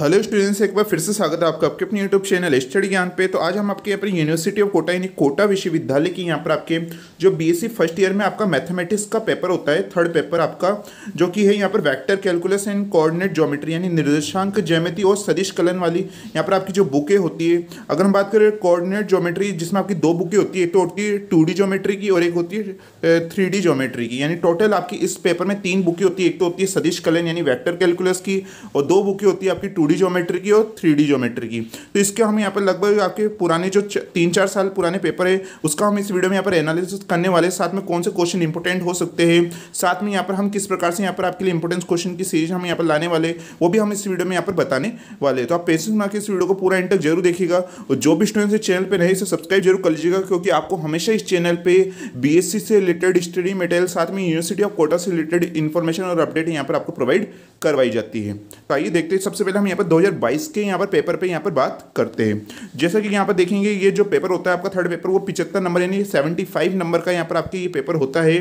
hello students एक बार फिर से स्वागत है आपका आपके अपने यूट्यूब चैनल स्टडी ज्ञान पे तो आज हम आपके यहाँ पर यूनिवर्सिटी ऑफ कोटा यानी कोटा विश्वविद्यालय की यहाँ पर आपके जो बीएससी फर्स्ट ईयर में आपका मैथमेटिक्स का पेपर होता है थर्ड पेपर आपका जो कि है यहाँ पर vector calculus and coordinate geometry यानी निर्देशांक जयमती और सदिश कलन वाली यहाँ पर आपकी जो बुकें होती है अगर हम बात करें कॉर्डिनेट जोमेट्री जिसमें आपकी दो बुकें होती है एक तो होती है टू ज्योमेट्री की और एक होती है थ्री ज्योमेट्री की यानी टोटल आपकी इस पेपर में तीन बुकें होती है एक तो होती है सदिश कलन यानी वैक्टर कैलकुलस की और दो बुकें होती है आपकी टू डी ज्योमेट्री की और थ्री डी ज्योमेट्री की तो इसके हम यहाँ पर लगभग आपके पुराने जो तीन चार साल पुराने पेपर है उसका हम इस वीडियो में यहाँ पर एनालिसिस करने वाले साथ में कौन से क्वेश्चन इंपॉर्टेंट हो सकते हैं साथ में यहाँ पर हम किस प्रकार से यहाँ पर आपके लिए इंपॉर्टेंस क्वेश्चन की सीरीज हम यहाँ पर लाने वाले वो भी हम इस वीडियो में यहाँ पर बताने वाले तो आप पेशेंस मार के इस वीडियो को पूरा इंटर जरूर देखिएगा और जो भी स्टूडेंट इस चैनल पर नहीं इसे सब्सक्राइब जरूर कर लीजिएगा क्योंकि आपको हमेशा इस चैनल पर बी से रिलेटेड स्टडी मेटेरियल साथ में यूनिवर्सिटी ऑफ कोटा से रिलेटेड इन्फॉर्मेशन और अपडेट यहाँ पर आपको प्रोवाइड करवाई जाती है तो आइए देखते हैं सबसे पहले हम यहाँ पर 2022 के यहाँ पर पेपर पे यहाँ पर बात करते हैं जैसा कि यहाँ पर देखेंगे ये जो पेपर होता है आपका थर्ड पेपर वो पिचहत्तर नंबर यानी 75 नंबर का यहाँ पर आपके ये पेपर होता है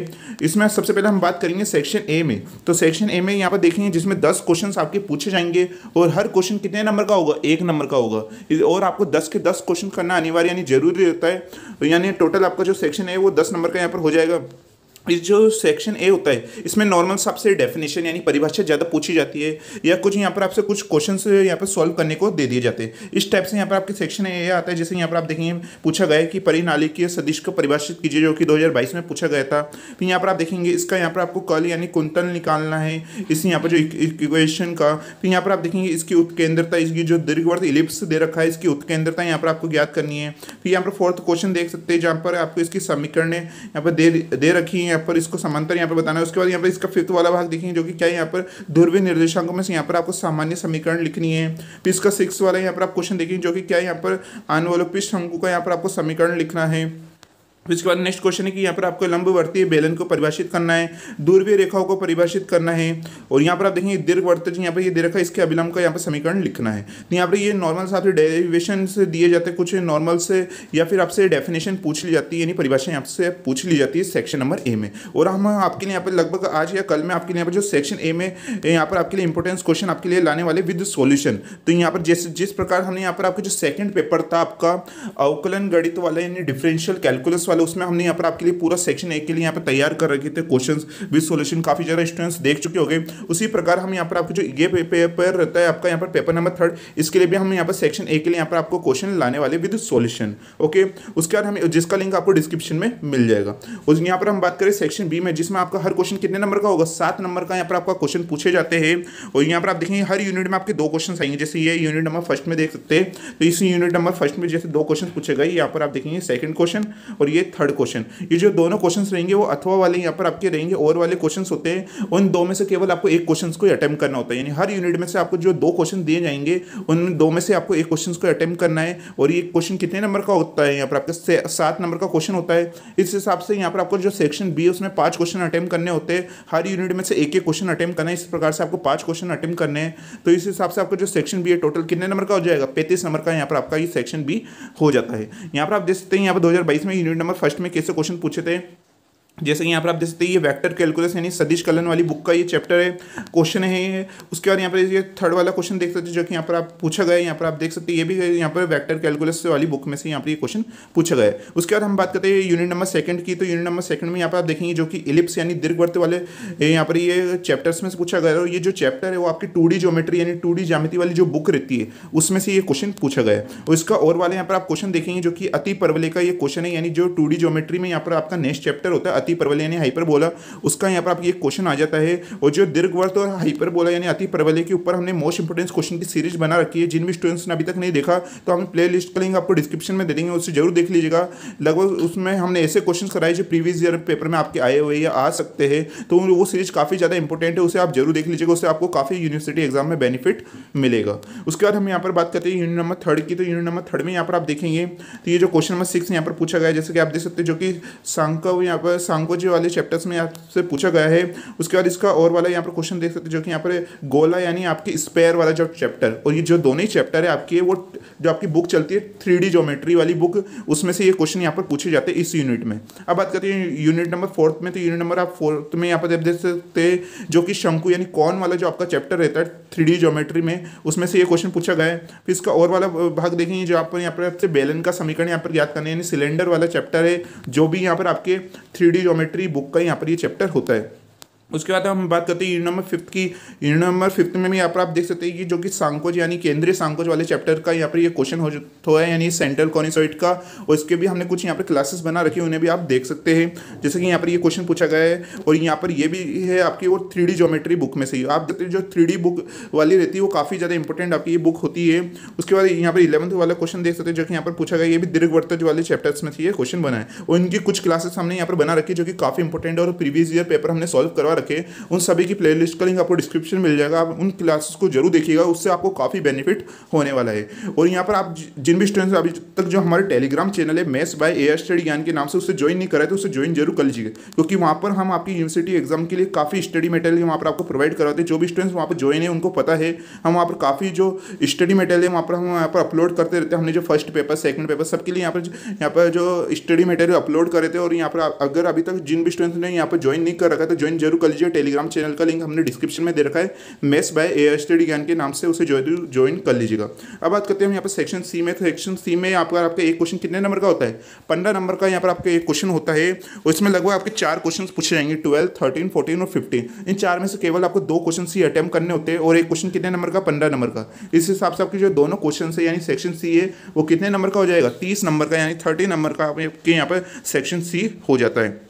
इसमें सबसे पहले हम बात करेंगे सेक्शन ए में तो सेक्शन ए में यहाँ पर देखेंगे जिसमें दस क्वेश्चन आपके पूछे जाएंगे और हर क्वेश्चन कितने नंबर का होगा एक नंबर का होगा और आपको दस के दस क्वेश्चन करना अनिवार्य यानी जरूरी होता है तो यानी टोटल आपका जो सेक्शन है वो दस नंबर का यहाँ पर हो जाएगा इस जो सेक्शन ए होता है इसमें नॉर्मल सबसे डेफिनेशन यानी परिभाषा ज़्यादा पूछी जाती है या कुछ यहाँ पर आपसे कुछ क्वेश्चन यहाँ पर सॉल्व करने को दे दिए जाते हैं इस टाइप से यहाँ पर आपके सेक्शन ए आता है जैसे यहाँ पर आप देखेंगे पूछा गया है कि के सदिश को परिभाषित कीजिए जो कि दो में पूछा गया था फिर यहाँ पर आप देखेंगे इसका यहाँ पर आपको कल यानी कुंतल निकालना है इस यहाँ पर जो इक्वेशन का फिर यहाँ पर आप देखेंगे इसकी उत्केंद्रता इसकी जो दीर्घवर्त इलिप्स दे रखा है इसकी उत्केंद्रता यहाँ पर आपको ज्ञात करनी है फिर यहाँ पर फोर्थ क्वेश्चन देख सकते हैं जहाँ पर आपको इसकी समीकरण यहाँ पर दे रखी है यहाँ पर इसको समांतर यहाँ पर बताना है उसके बाद यहाँ पर इसका फिफ्थ वाला भाग देखेंगे जो कि क्या यहाँ पर ध्रुवीय निर्देशांकों में से यहाँ पर आपको सामान्य समीकरण लिखनी है फिर इसका सिक्स वाला यहाँ पर आप क्वेश्चन देखेंगे जो कि क्या यहाँ पर आने आनुवलोपित अंकों का यहाँ पर आपको समीकरण लिखना है फिर उसके बाद नेक्स्ट क्वेश्चन है कि यहाँ पर आपको लंबवर्ती बेलन को परिभाषित करना है दूरवीय रेखाओं को परिभाषित करना है और यहाँ पर आप देखेंगे दीर्घवर्तज यहाँ पर ये रखा है इसके अभिलंब का यहाँ पर समीकरण लिखना है तो यहाँ पर ये नॉर्मल से आपसे डेरिवेशन से दिए जाते हैं कुछ नॉर्मल से या फिर आपसे डेफिनेशन पूछ ली जाती है यानी यहाँ आपसे पूछ ली जाती है सेक्शन नंबर ए में और हम आपके लिए यहाँ पर लगभग आज या कल में आपके लिए यहाँ पर जो सेक्शन ए में यहाँ पर आपके लिए इंपॉर्टेंस क्वेश्चन आपके लिए लाने वाले विद सोल्यूशन तो यहाँ पर जिस जिस प्रकार हमने यहाँ पर आपका जो सेकेंड पेपर था आपका अवकलन गणित वाला यानी डिफरेंशियल कैलकुलस वाला वाले उसमें हमने यहाँ पर आपके लिए पूरा सेक्शन एक के लिए यहाँ पर तैयार कर रखे थे क्वेश्चन विद सोल्यूशन काफ़ी ज़्यादा स्टूडेंट्स देख चुके हो गए उसी प्रकार हम यहाँ पर आपके जो ये पेपर रहता है आपका यहाँ पर पेपर नंबर थर्ड इसके लिए भी हम यहाँ पर सेक्शन ए के लिए यहाँ पर आपको क्वेश्चन लाने वाले विद सोल्यूशन ओके उसके बाद हमें जिसका लिंक आपको डिस्क्रिप्शन में मिल जाएगा उस यहाँ पर हम बात करें सेक्शन बी में जिसमें आपका हर क्वेश्चन कितने नंबर का होगा सात नंबर का यहाँ पर आपका क्वेश्चन पूछे जाते हैं और यहाँ पर आप देखेंगे हर यूनिट में आपके दो क्वेश्चन आएंगे जैसे ये यूनिट नंबर फर्स्ट में देख सकते हैं तो इस यूनिट नंबर फर्स्ट में जैसे दो क्वेश्चन पूछे गए यहाँ पर आप देखेंगे सेकंड क्वेश्चन और ये थर्ड क्वेश्चन ये जो दोनों क्वेश्चन रहेंगे वो अथवा वाले यहाँ पर आपके रहेंगे और वाले क्वेश्चन होते हैं उन दो में से केवल आपको एक क्वेश्चन को अटैम्प्ट करना होता है यानी हर यूनिट में से आपको जो दो क्वेश्चन दिए जाएंगे उन दो में से आपको एक क्वेश्चन को अटैम्प्ट करना है और ये क्वेश्चन कितने नंबर का होता है यहाँ पर आपके सात नंबर का क्वेश्चन होता है इस हिसाब से यहाँ पर आपको जो सेक्शन बी है उसमें पाँच क्वेश्चन अटैम्प्ट करने होते हैं हर यूनिट में से एक एक क्वेश्चन अटैम्प्ट करना है इस प्रकार से आपको पाँच क्वेश्चन अटैम्प्ट करने हैं तो इस हिसाब से आपको जो सेक्शन बी है टोटल कितने नंबर का हो जाएगा पैंतीस नंबर का यहाँ पर आपका ये सेक्शन बी हो जाता है यहाँ पर आप देख सकते हैं यहाँ पर दो में यूनिट नंबर फर्स्ट में कैसे क्वेश्चन पूछे थे जैसे कि यहाँ पर आप देख सकते हैं ये वेक्टर कैलकुलस यानी सदिश कलन वाली बुक का ये चैप्टर है क्वेश्चन है ये उसके बाद यहाँ पर ये थर्ड वाला क्वेश्चन देख सकते हैं जो कि यहाँ पर आप पूछा गया है यहाँ पर आप देख सकते हैं ये भी यहाँ पर वेक्टर कैलकुलस वाली बुक में से यहाँ पर ये क्वेश्चन पूछा गया है उसके बाद हम बात करते हैं यूनिट नंबर सेकंड की तो यूनिट नंबर सेकंड में यहाँ पर आप देखेंगे जो कि इलिप्स यानी दीर्घवर्त वाले यहाँ पर ये चैप्टर्स में से पूछा गया है और ये जो चैप्टर है वो आपकी टू डी ज्योमेट्री यानी टू डी ज्यामिति वाली जो बुक रहती है उसमें से ये क्वेश्चन पूछा गया है और इसका और वाले यहाँ पर आप क्वेश्चन देखेंगे जो कि अति परवले का ये क्वेश्चन है यानी जो टू डी ज्योमेट्री में यहाँ पर आपका नेक्स्ट चैप्टर होता है अति प्रबल यानी हाइपर बोला उसका यहाँ पर आपकी एक क्वेश्चन आ जाता है और जो दीर्घवर्त और हाइपर बोला यानी अति प्रबल के ऊपर हमने मोस्ट इंपोर्टेंस क्वेश्चन की सीरीज बना रखी है जिन भी स्टूडेंट्स ने अभी तक नहीं देखा तो हम प्ले लिस्ट का लिंक आपको डिस्क्रिप्शन में दे देंगे उससे जरूर देख लीजिएगा लगभग उसमें हमने ऐसे क्वेश्चन कराए जो प्रीवियस ईयर पेपर में आपके आए हुए या आ सकते हैं तो वो सीरीज काफ़ी ज़्यादा इंपॉर्टेंट है उसे आप जरूर देख लीजिएगा उससे आपको काफ़ी यूनिवर्सिटी एग्जाम में बेनिफिट मिलेगा उसके बाद हम यहाँ पर बात करते हैं यूनिट नंबर थर्ड की तो यूनिट नंबर थर्ड में यहाँ पर आप देखेंगे तो ये जो क्वेश्चन नंबर सिक्स यहाँ पर पूछा गया जैसे कि आप देख सकते हैं जो कि सांकव यहाँ पर कांगो वाले चैप्टर्स में आपसे पूछा गया है उसके बाद इसका और वाला यहाँ पर क्वेश्चन देख सकते हैं जो कि यहाँ पर गोला यानी आपके स्पेयर वाला जो चैप्टर और ये जो दोनों ही चैप्टर है आपके वो जो आपकी बुक चलती है थ्री ज्योमेट्री वाली बुक उसमें से ये क्वेश्चन यहाँ पर पूछे जाते हैं इस यूनिट में अब बात करते हैं यूनिट नंबर फोर्थ में तो यूनिट नंबर आप फोर्थ में यहाँ पर देख सकते जो कि शंकु यानी कौन वाला जो आपका चैप्टर रहता है थ्री ज्योमेट्री में उसमें से ये क्वेश्चन पूछा गया है फिर इसका और वाला भाग देखेंगे जो आप यहाँ पर बेलन का समीकरण यहाँ पर याद करने यानी सिलेंडर वाला चैप्टर है जो भी यहाँ पर आपके थ्री जियोमेट्री बुक का यहाँ पर ये चैप्टर होता है उसके बाद हम बात करते हैं यूनिट नंबर फिफ्थ की यूनिट नंबर फिफ्थ में भी यहाँ पर आप देख सकते हैं कि जो कि सांकोज यानी केंद्रीय सांकोज वाले चैप्टर का यहाँ पर ये क्वेश्चन हो है यानी सेंट्रल कॉनिसोइट का और इसके भी हमने कुछ यहाँ पर क्लासेस बना रखी उन्हें भी आप देख सकते हैं जैसे कि यहाँ पर ये क्वेश्चन पूछा गया है और यहाँ पर ये भी है आपकी वो थ्री ज्योमेट्री बुक में से ही आप जो थ्री बुक वाली रहती है वो काफ़ी ज़्यादा इंपॉर्टेंट आपकी ये बुक होती है उसके बाद यहाँ पर इलेवंथ वाला क्वेश्चन देख सकते हैं जो कि यहाँ पर पूछा गया ये भी दीर्घवर्तज वाले चैप्टर्स में से ये क्वेश्चन बना है और इनकी कुछ क्लासेस हमने यहाँ पर बना रखी जो कि काफ़ी इंपॉर्टेंट और प्रीवियस ईयर पेपर हमने सॉल्व करवा पढ़ के उन सभी की प्ले का लिंक आपको डिस्क्रिप्शन मिल जाएगा आप उन क्लासेस को जरूर देखिएगा उससे आपको काफ़ी बेनिफिट होने वाला है और यहाँ पर आप जिन भी स्टूडेंट्स अभी तक जो हमारे टेलीग्राम चैनल है maths by air study Gyan के नाम से उससे ज्वाइन नहीं कराए तो उससे ज्वाइन जरूर कर लीजिएगा क्योंकि वहाँ पर हम आपकी यूनिवर्सिटी एग्जाम के लिए काफ़ी स्टडी मटेरियल वहाँ पर आपको प्रोवाइड कराते हैं जो भी स्टूडेंट्स वहाँ पर ज्वाइन है उनको पता है हम वहाँ पर काफ़ी जो स्टडी मटेरियल है वहाँ पर हम यहाँ पर अपलोड करते रहते हैं हमने जो फर्स्ट पेपर सेकंड पेपर सबके लिए यहाँ पर यहाँ पर जो स्टडी मटेरियल अपलोड करे थे और यहाँ पर अगर अभी तक जिन भी स्टूडेंट्स ने यहाँ पर ज्वाइन नहीं कर रखा था ज्वाइन तो जरूर कर कर लीजिए टेलीग्राम चैनल का लिंक हमने डिस्क्रिप्शन में दे रखा है मेस बाय ए स्टडी ज्ञान के नाम से उसे ज्वाइन कर लीजिएगा अब बात करते हैं यहाँ पर सेक्शन सी में सेक्शन सी में आपका आपका एक क्वेश्चन कितने नंबर का होता है पंद्रह नंबर का यहाँ पर आपका एक क्वेश्चन होता है उसमें लगभग आपके चार क्वेश्चन पूछे जाएंगे ट्वेल्व थर्टीन फोर्टीन और फिफ्टीन इन चार में से केवल आपको दो क्वेश्चन ही अटैम्प्ट करने होते हैं और एक क्वेश्चन कितने नंबर का पंद्रह नंबर का इस हिसाब से आपके जो दोनों क्वेश्चन है यानी सेक्शन सी है वो कितने नंबर का हो जाएगा तीस नंबर का यानी थर्टी नंबर का आपके यहाँ पर सेक्शन सी हो जाता है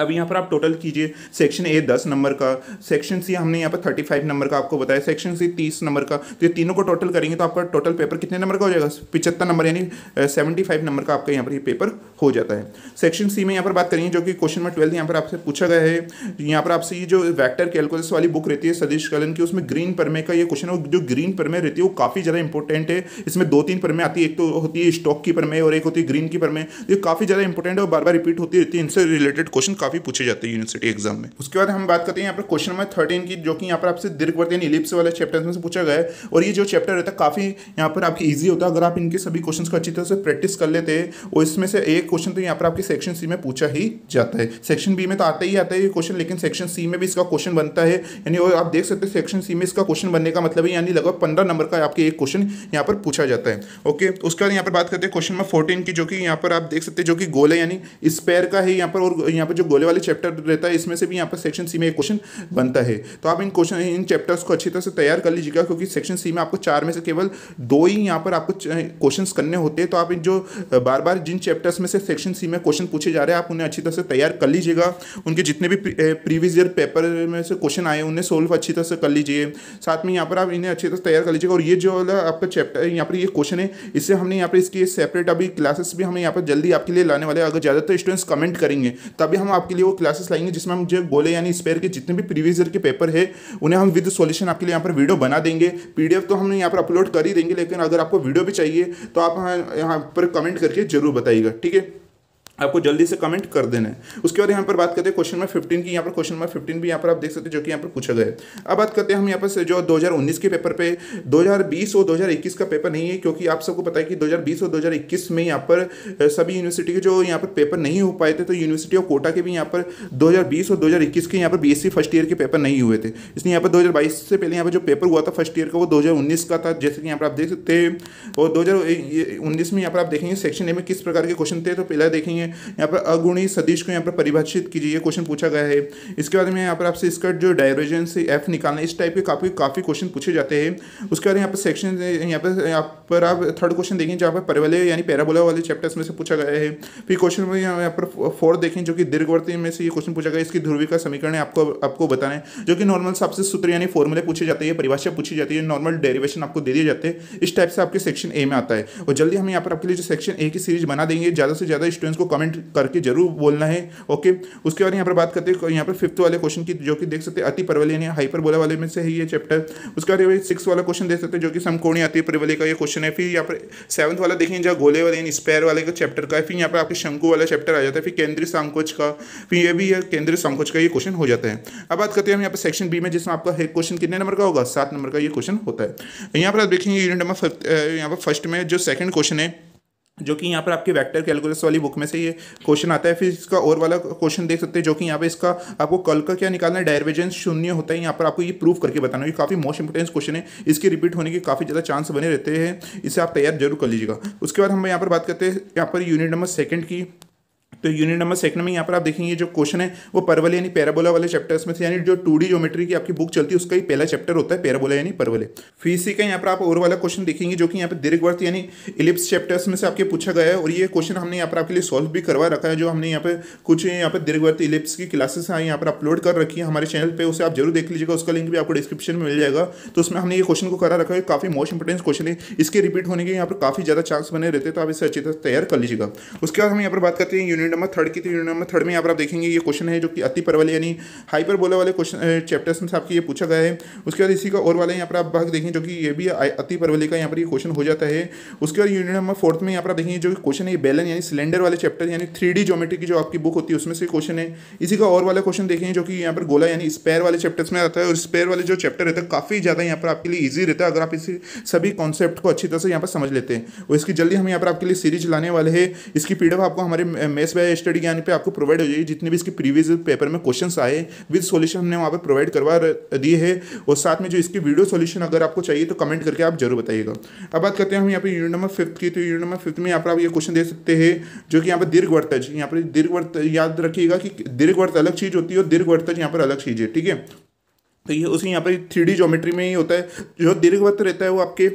अब यहाँ पर आप टोटल कीजिए सेक्शन ए दस नंबर का सेक्शन सी हमने यहाँ पर थर्टी फाइव नंबर का आपको बताया सेक्शन सी तीस नंबर का तो ये तीनों को टोटल करेंगे तो आपका टोटल पेपर कितने नंबर का हो जाएगा पिचहत्तर नंबर यानी सेवेंटी फाइव नंबर का आपका यहाँ पर ये पेपर हो जाता है सेक्शन सी में यहाँ पर बात करेंगे जो कि क्वेश्चन नंबर ट्वेल्थ यहाँ पर आपसे पूछा गया है यहाँ पर आपसे ये जो वैक्टर कैलकुलस वाली बुक रहती है सदीश कलन की उसमें ग्रीन परमे का ये क्वेश्चन जो ग्रीन परमे रहती है वो काफ़ी ज़्यादा इंपॉर्टेंट है इसमें दो तीन परमे आती है एक तो होती है स्टॉक की परमे और एक होती है ग्रीन की परमे ये काफ़ी ज़्यादा इंपॉर्टेंट है और बार बार रिपीट होती रहती है इनसे रिलेटेड क्वेश्चन काफ़ी पूछे जाते हैं यूनिवर्सिटी एग्जाम में उसके बाद हम बात करते हैं यहाँ पर क्वेश्चन नंबर थर्टीन की जो कि यहाँ पर आपसे दीर्घ वर्तन इलिप्स वाले चैप्टर में से पूछा गया है और ये जो चैप्टर रहता है काफ़ी यहाँ पर आपकी ईजी होता है अगर आप इनके सभी क्वेश्चन को अच्छी तरह से प्रैक्टिस कर लेते हैं और इसमें से एक क्वेश्चन तो यहाँ पर आपके सेक्शन सी में पूछा ही जाता है सेक्शन बी में तो आता ही आता है ये क्वेश्चन लेकिन सेक्शन सी में भी इसका क्वेश्चन बनता है यानी आप देख सकते हैं सेक्शन सी में इसका क्वेश्चन बनने का मतलब यानी लगभग पंद्रह नंबर का आपके एक क्वेश्चन यहाँ पर पूछा जाता है ओके तो उसके बाद यहाँ पर बात करते हैं क्वेश्चन नंबर फोर्टीन की जो कि यहाँ पर आप देख सकते हैं जो कि गोल है यानी स्पेयर का है यहाँ पर और यहाँ पर जो गोले वाले चैप्टर रहता है इसमें से भी यहाँ पर सेक्शन सी में एक क्वेश्चन बनता है तो आप इन क्वेश्चन इन चैप्टर्स को अच्छी तरह से तैयार कर लीजिएगा क्योंकि सेक्शन सी में आपको चार में से केवल दो ही यहाँ पर आपको क्वेश्चन करने होते हैं तो आप इन जो बार बार जिन चैप्टर्स में से सेक्शन सी में क्वेश्चन पूछे जा रहे हैं आप उन्हें अच्छी तरह से तैयार कर लीजिएगा उनके जितने भी प्रीवियस ईयर पेपर में से क्वेश्चन आए उन्हें सोल्व अच्छी तरह से कर लीजिए साथ में यहाँ पर आप इन्हें अच्छी तरह से तैयार कर लीजिएगा और ये जो आपका चैप्टर यहाँ पर ये क्वेश्चन है इससे हमने यहाँ पर इसकी सेपरेट अभी क्लासेस भी हमें यहाँ पर जल्दी आपके लिए लाने वाले अगर ज़्यादातर स्टूडेंट्स कमेंट करेंगे तभी हम आपके लिए वो क्लासेस लाएंगे जिसमें हम जो गोले यानी स्पेयर के जितने भी प्रीवियस ईयर के पेपर है उन्हें हम विद सॉल्यूशन आपके लिए यहाँ पर वीडियो बना देंगे पीडीएफ तो हम यहाँ पर अपलोड कर ही देंगे लेकिन अगर आपको वीडियो भी चाहिए तो आप यहाँ पर कमेंट करके जरूर बताइएगा ठीक है आपको जल्दी से कमेंट कर देना है उसके बाद यहाँ पर बात करते हैं क्वेश्चन नंबर फिफ्टीन की यहाँ पर क्वेश्चन नंबर 15 भी यहाँ पर आप देख सकते हैं जो कि यहाँ पर पूछा गया है अब बात करते हैं हम यहाँ पर जो 2019 के पेपर पे 2020 और 2021 का पेपर नहीं है क्योंकि आप सबको पता है कि 2020 और 2021 में यहाँ पर सभी यूनिवर्सिटी के जो यहाँ पर पेपर नहीं हो पाए थे तो यूनिवर्सिटी ऑफ कोटा के भी यहाँ पर दो और दो के यहाँ पर बी फर्स्ट ईयर के पेपर नहीं हुए थे इसलिए यहाँ पर दो से पहले यहाँ पर जो पेपर हुआ था फर्स्ट ईयर का वो दो का था जैसे कि यहाँ पर आप देख सकते हैं और दो में यहाँ पर आप देखेंगे सेक्शन ए में किस प्रकार के क्वेश्चन थे तो पहला देखेंगे यहाँ पर अगुणी सदिश को यहाँ पर परिभाषित कीजिए क्वेश्चन पूछा गया है इसके बाद में यहाँ पर आपसे इसका जो डायवर्जन से एफ निकालना इस टाइप के काफ़ी काफ़ी क्वेश्चन पूछे जाते हैं उसके बाद यहाँ पर सेक्शन यहाँ पर यहाँ पर आप थर्ड क्वेश्चन देखें जहाँ पर परवल यानी पैराबोला वाले चैप्टर्स में से पूछा गया है फिर क्वेश्चन में यहाँ पर फोर्थ देखें जो कि दीर्घवर्ती में से ये क्वेश्चन पूछा गया इसकी ध्रुवी का समीकरण है आपको आपको बताना है जो कि नॉर्मल सबसे सूत्र यानी फॉर्मूले पूछे जाते हैं परिभाषा पूछी जाती है नॉर्मल डेरिवेशन आपको दे दिए जाते हैं इस टाइप से आपके सेक्शन ए में आता है और जल्दी हम यहाँ पर आपके लिए सेक्शन ए की सीरीज बना देंगे ज़्यादा से ज़्यादा स्टूडेंट्स को कमेंट करके जरूर बोलना है ओके उसके बाद यहाँ पर बात करते हैं यहाँ पर फिफ्थ वाले क्वेश्चन की जो कि देख सकते हैं अति परवल यानी हाइपर बोला वाले में से ही ये चैप्टर उसके बाद सिक्स वाला क्वेश्चन देख सकते हैं जो कि समकोणी अति परवल का ये क्वेश्चन है फिर यहाँ पर सेवंथ वाला देखें जहाँ गोले वाले यानी स्पेयर वाले का चैप्टर का है फिर यहाँ पर आपके शंकु वाला चैप्टर आ जाता है फिर केंद्रीय संकोच का फिर ये भी केंद्रीय संकोच का ये क्वेश्चन हो जाता है अब बात करते हैं हम यहाँ पर सेक्शन बी में जिसमें आपका हेड क्वेश्चन कितने नंबर का होगा सात नंबर का ये क्वेश्चन होता है यहाँ पर आप देखेंगे यूनिट नंबर यहाँ पर फर्स्ट में जो सेकंड क्वेश्चन है जो कि यहाँ पर आपके वेक्टर कैलकुलस वाली बुक में से ये क्वेश्चन आता है फिर इसका और वाला क्वेश्चन देख सकते हैं जो कि यहाँ पे इसका आपको कल का क्या निकालना है डायवर्जेंस शून्य होता है यहाँ पर आपको ये प्रूफ करके बताना है काफ़ी मोस्ट इंपॉर्टेंट क्वेश्चन है इसके रिपीट होने के काफ़ी ज़्यादा चांस बने रहते हैं इसे आप तैयार जरूर कर लीजिएगा उसके बाद हम यहाँ पर बात करते हैं यहाँ पर यूनिट नंबर सेकेंड की तो यूनिट नंबर सेकंड में यहाँ पर आप देखेंगे जो क्वेश्चन है वो परवल यानी पैराबोला वाले चैप्टर्स में से यानी जो टू ज्योमेट्री की आपकी बुक चलती है उसका ही पहला चैप्टर होता है पैराबोला यानी परवले फीसी का यहाँ पर आप और वाला क्वेश्चन देखेंगे जो कि यहाँ पर दीर्घवर्त यानी इलिप्स चैप्टर्स में से आपके पूछा गया है और ये क्वेश्चन हमने यहाँ पर आपके लिए सॉल्व भी करवा रखा है जो हमने यहाँ पर कुछ यहाँ पर दीर्घवर्त इलिप्स की क्लासेस हैं यहाँ पर अपलोड कर रखी है हमारे चैनल पर उसे आप जरूर देख लीजिएगा उसका लिंक भी आपको डिस्क्रिप्शन में मिल जाएगा तो उसमें हमने ये क्वेश्चन को करा रखा है काफ़ी मोस्ट इंपॉर्टेंट क्वेश्चन है इसके रिपीट होने के यहाँ पर काफ़ी ज़्यादा चांस बने रहते हैं तो आप इसे अच्छी तरह तैयार कर लीजिएगा उसके बाद हम यहाँ पर बात करते हैं यूनिट यूनिट नंबर थर्ड की तो यूनिट नंबर थर्ड में यहाँ पर आप देखेंगे ये क्वेश्चन है जो कि अति पर वाले यानी हाइपर बोला वाले क्वेश्चन चैप्टर्स में आपके ये पूछा गया है उसके बाद इसी का और वाला यहाँ पर आप भाग देखें जो कि ये भी अति परवली का यहाँ पर ये क्वेश्चन हो जाता है उसके बाद यूनिट नंबर फोर्थ में यहाँ पर आप देखेंगे जो क्वेश्चन है बैलन यानी सिलेंडर वाले चैप्टर यानी थ्री ज्योमेट्री की जो आपकी बुक होती है उसमें से क्वेश्चन है इसी का और वाला क्वेश्चन देखेंगे जो कि यहाँ पर गोला यानी स्पेयर वाले चैप्टर्स में आता है और स्पेयर वाले जो चैप्टर रहता है काफ़ी ज़्यादा यहाँ पर आपके लिए ईजी रहता है अगर आप इसी सभी कॉन्सेप्ट को अच्छी तरह से यहाँ पर समझ लेते हैं और इसकी जल्दी हम यहाँ पर आपके लिए सीरीज लाने वाले हैं इसकी पीडीएफ आपको हमारे मेस पे स्टडी ज्ञान पे आपको प्रोवाइड हो जाएगी जितने भी इसके प्रीवियस पेपर में क्वेश्चंस आए विद सॉल्यूशन हमने वहाँ पे प्रोवाइड करवा दिए है और साथ में जो इसकी वीडियो सॉल्यूशन अगर आपको चाहिए तो कमेंट करके आप जरूर बताइएगा अब बात करते हैं हम यहाँ पे यूनिट नंबर फिफ्थ की तो यूनिट नंबर फिफ्थ में यहाँ पर आप ये क्वेश्चन दे सकते हैं जो कि यहाँ पर दीर्घवर्तज यहाँ पर दीर्घवर्त याद रखिएगा कि दीर्घवर्त अलग चीज़ होती है और दीर्घवर्तज यहाँ पर अलग चीज़ है ठीक है तो ये उसी यहाँ पर थ्री डी जोमेट्री में ही होता है जो दीर्घवर्त रहता है वो आपके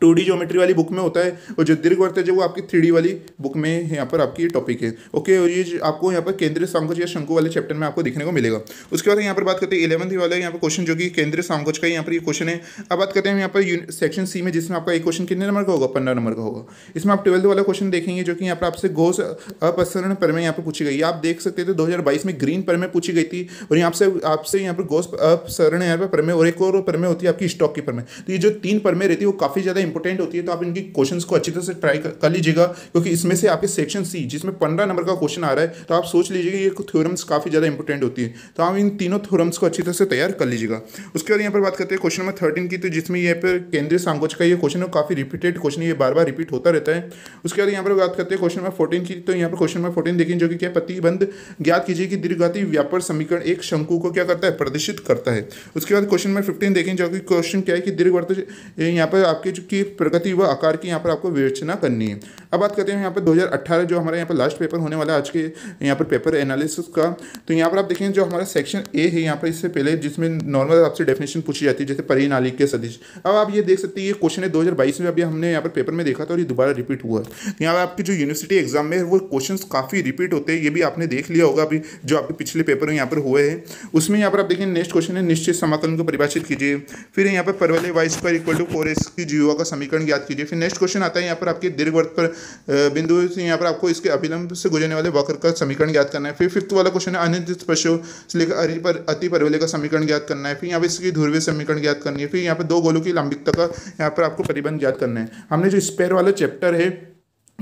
टू डी ज्योमेट्री वाली बुक में होता है और जो दीर्घ वर्त है जो वो आपकी थ्री वाली बुक में यहाँ पर आपकी टॉपिक है ओके और ये आपको यहाँ पर केंद्रीय सांकोच या शंकु वाले चैप्टर में आपको देखने को मिलेगा उसके बाद यहाँ पर बात करते हैं इलेवंथ वाला यहाँ पर क्वेश्चन जो कि केंद्रीय सांकोच का यहाँ पर ये क्वेश्चन है अब बात करते हैं यहाँ पर सेक्शन सी में जिसमें आपका एक क्वेश्चन कितने नंबर का होगा पंद्रह नंबर का होगा इसमें आप ट्वेल्थ वाला क्वेश्चन देखेंगे जो कि यहाँ पर आपसे घोष अपसरण पर में यहाँ पर पूछी गई आप देख सकते थे बाईस में ग्रीन पर में पूछी गई थी और यहाँ से आपसे यहाँ पर घोष अपसरण यहाँ पर परमे और एक और परमे होती है आपकी स्टॉक की परमे तो ये जो तीन परमे रहती है वो काफ़ी ज़्यादा ज़्यादा इंपॉर्टेंट होती है तो आप इनकी क्वेश्चन को अच्छी तरह से ट्राई कर लीजिएगा क्योंकि इसमें से आपके सेक्शन सी जिसमें पंद्रह नंबर का क्वेश्चन आ रहा है तो आप सोच लीजिएगा ये थ्योरम्स काफ़ी ज़्यादा इंपॉर्टेंट होती है तो आप इन तीनों थ्योरम्स को अच्छी तरह से तैयार कर लीजिएगा उसके बाद यहाँ पर बात करते हैं क्वेश्चन नंबर थर्टीन की तो जिसमें यहाँ पर केंद्रीय सांकोच का ये क्वेश्चन है काफ़ी रिपीटेड क्वेश्चन ये बार बार रिपीट होता रहता है उसके बाद यहाँ पर बात करते हैं क्वेश्चन नंबर फोर्टीन की तो यहाँ पर क्वेश्चन नंबर फोर्टीन देखें जो कि क्या प्रतिबंध ज्ञात कीजिए कि दीर्घाती व्यापार समीकरण एक शंकु को क्या करता है प्रदर्शित करता है उसके बाद क्वेश्चन नंबर फिफ्टीन देखें जो कि क्वेश्चन क्या है कि दीर्घवर्त यहाँ पर आपके जो की प्रगति व आकार की यहाँ पर आपको विवेचना करनी है अब बात करते हैं यहाँ पर 2018 जो हमारे यहाँ पर लास्ट पेपर होने वाला है आज के यहाँ पर पेपर एनालिसिस का तो यहाँ पर आप देखें जो हमारा सेक्शन ए है यहाँ पर इससे पहले जिसमें नॉर्मल आपसे डेफिनेशन पूछी जाती है जैसे परिनाली के सदिश अब आप ये देख सकते हैं ये क्वेश्चन है दो में अभी हमने यहाँ पर पेपर में देखा था और ये दोबारा रिपीट हुआ है यहाँ पर आपकी जो यूनिवर्सिटी एग्जाम में वो क्वेश्चन काफ़ी रिपीट होते हैं ये भी आपने देख लिया होगा अभी जो आपके पिछले पेपर यहाँ पर हुए हैं उसमें यहाँ पर आप देखें नेक्स्ट क्वेश्चन है निश्चित समाकलन को परिभाषित कीजिए फिर यहाँ पर परवले वाइस पर इक्वल टू फोर एस की जीवा का समीकरण ज्ञात कीजिए फिर नेक्स्ट क्वेश्चन आता है यहाँ पर आपके दीर्घ वर्त पर बिंदु से यहाँ पर आपको इसके अभिलंब से गुजरने वाले वक्र का समीकरण ज्ञात करना है फिर फिफ्थ वाला क्वेश्चन है अनिर्दिष्ट पशु से लेकर पर अति परवले का समीकरण ज्ञात करना है फिर यहाँ पर इसकी ध्रुवीय समीकरण ज्ञात करनी है फिर यहाँ पर दो गोलों की लंबिकता का यहाँ पर आपको परिबंध ज्ञात करना है हमने जो स्पेयर वाला चैप्टर है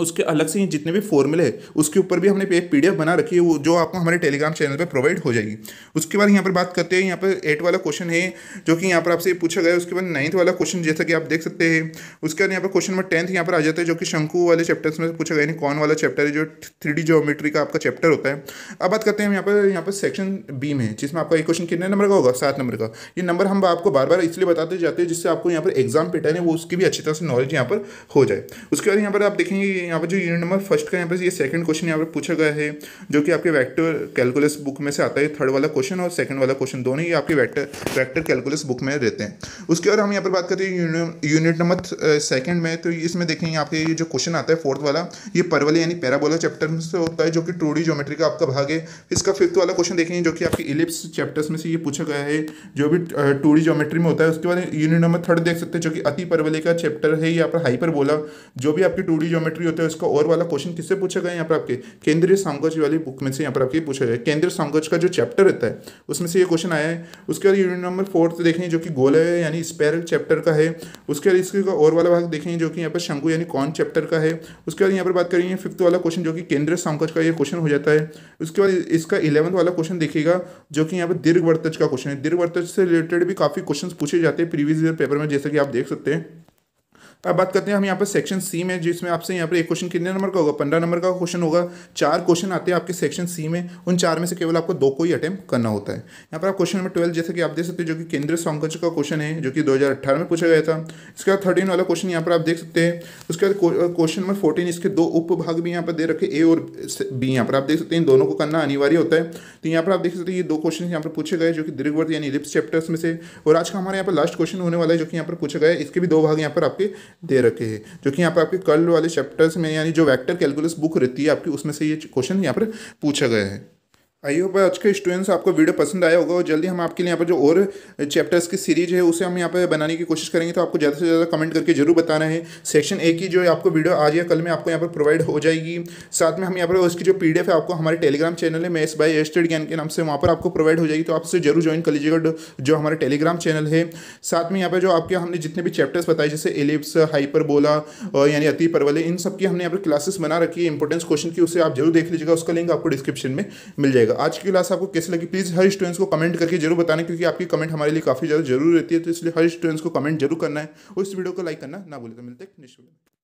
उसके अलग से ही जितने भी फॉर्मूले हैं उसके ऊपर भी हमने एक एफ बना रखी है वो जो आपको हमारे टेलीग्राम चैनल पर प्रोवाइड हो जाएगी उसके बाद यहाँ पर बात करते हैं यहाँ पर एट वाला क्वेश्चन है जो कि यहाँ पर आपसे पूछा गया है उसके बाद नाइन्थ वाला क्वेश्चन जैसा कि आप देख सकते हैं उसके बाद यहाँ पर क्वेश्चन नंबर टेंथ यहाँ पर आ जाता है जो कि शंकु वाले चैप्टर्स में पूछा गया यानी कौन वाला चैप्टर है जो थ्री डी जोमेट्री का आपका चैप्टर होता है अब बात करते हैं यहाँ पर यहाँ पर सेक्शन बी में जिसमें आपका एक क्वेश्चन कितने नंबर का होगा सात नंबर का ये नंबर हम आपको बार बार इसलिए बताते जाते हैं जिससे आपको यहाँ पर एग्जाम पेटर्न है वो उसकी भी अच्छी तरह से नॉलेज यहाँ पर हो जाए उसके बाद यहाँ पर आप देखेंगे यहाँ पर जो यूनिट नंबर फर्स्ट का यहाँ पर ये सेकंड क्वेश्चन यहाँ पर पूछा गया है जो कि आपके वेक्टर कैलकुलस बुक में से आता है थर्ड वाला क्वेश्चन और सेकंड वाला क्वेश्चन दोनों ही आपके वेक्टर वेक्टर कैलकुलस बुक में रहते हैं उसके और हम यहाँ पर बात करते हैं यूनिट नंबर सेकेंड में तो इसमें देखेंगे आपके ये जो क्वेश्चन आता है फोर्थ वाला ये परवल यानी पैराबोला चैप्टर में से होता है जो कि टू ज्योमेट्री का आपका भाग है इसका फिफ्थ वाला क्वेश्चन देखेंगे जो कि आपके इलिप्स चैप्टर्स में से ये पूछा गया है जो भी टूडी ज्योमेट्री में होता है उसके बाद यूनिट नंबर थर्ड देख सकते हैं जो कि अति परवले का चैप्टर है यहाँ पर हाइपर जो भी आपकी टूडी ज्योमेट्री तो हो इसका और वाला क्वेश्चन किससे पूछा गया यहाँ पर आपके केंद्रीय सामगोज वाली बुक में से यहाँ पर आपके पूछा गया केंद्रीय सामगोज का जो चैप्टर रहता है उसमें से ये क्वेश्चन आया है उसके बाद यूनिट नंबर फोर्थ देखेंगे जो कि है यानी स्पैरल चैप्टर का है उसके बाद इसके और वाला भाग देखेंगे जो कि यहाँ पर शंकु यानी कौन चैप्टर का है उसके बाद यहाँ पर बात करेंगे फिफ्थ वाला क्वेश्चन जो कि केंद्रीय सामगोज का ये क्वेश्चन हो जाता है उसके बाद इसका इलेवंथ वाला क्वेश्चन देखेगा जो कि यहाँ पर दीर्घ वर्तज का क्वेश्चन है दीर्घ वर्तज से रिलेटेड भी काफ़ी क्वेश्चन पूछे जाते हैं प्रीवियस ईयर पेपर में जैसे कि आप देख सकते हैं अब बात करते हैं हम यहाँ पर सेक्शन सी में जिसमें आपसे यहाँ पर एक क्वेश्चन कितने नंबर का होगा पंद्रह नंबर का क्वेश्चन होगा चार क्वेश्चन आते हैं आपके सेक्शन सी में उन चार में से केवल आपको दो को ही अटैम्प करना होता है यहाँ पर आप क्वेश्चन नंबर ट्वेल्व जैसे कि आप देख सकते हैं जो कि केंद्रीय संकोच का क्वेश्चन है जो कि दो में पूछा गया था इसके बाद थर्टीन वाला क्वेश्चन यहाँ पर आप देख सकते हैं उसके बाद क्वेश्चन नंबर फोर्टीन इसके दो उपभाग भी यहाँ पर दे रखे ए और बी यहाँ पर आप देख सकते हैं इन दोनों को करना अनिवार्य होता है तो यहाँ पर आप देख सकते हैं ये दो क्वेश्चन यहाँ पर पूछे गए जो कि दीर्घवर्त यानी लिप्स चैप्टर्स में से और आज का हमारे यहाँ पर लास्ट क्वेश्चन होने वाला है जो कि यहाँ पर पूछा गया इसके भी दो भाग यहाँ पर आपके दे रखे हैं जो कि यहाँ पर आपके कल वाले चैप्टर्स में यानी जो वैक्टर कैलकुलस बुक रहती है आपकी उसमें से ये क्वेश्चन यहाँ पर पूछा गया है आई होप आज के स्टूडेंट्स आपको वीडियो पसंद आया होगा और जल्दी हम आपके लिए यहाँ पर जो और चैप्टर्स की सीरीज है उसे हम यहाँ पर बनाने की कोशिश करेंगे तो आपको ज़्यादा से ज़्यादा कमेंट करके जरूर बताना है सेक्शन ए की जो आपको वीडियो आज या कल में आपको यहाँ पर प्रोवाइड हो जाएगी साथ में हम यहाँ पर उसकी जो पी है आपको हमारे टेलीग्राम चैनल है मैस बाई एस्टेड ज्ञान के नाम से वहाँ पर आपको प्रोवाइड हो जाएगी तो आप उससे जरूर ज्वाइन कर लीजिएगा जो हमारे टेलीग्राम चैनल है साथ में यहाँ पर जो आपके हमने जितने भी चैप्टर्स बताए जैसे एलिप्स हाइपर बोला और यानी अति परवल इन सब की हमने यहाँ पर क्लासेस बना रखी है इंपॉर्टेंस क्वेश्चन की उसे आप जरूर देख लीजिएगा उसका लिंक आपको डिस्क्रिप्शन में मिल जाएगा रहेगा आज की क्लास आपको कैसे लगी प्लीज़ हर स्टूडेंट्स को कमेंट करके जरूर बताना क्योंकि आपकी कमेंट हमारे लिए काफ़ी ज़्यादा जरूर रहती है तो इसलिए हर स्टूडेंट्स को कमेंट जरूर करना है और इस वीडियो को लाइक करना ना भूलें तो मिलते हैं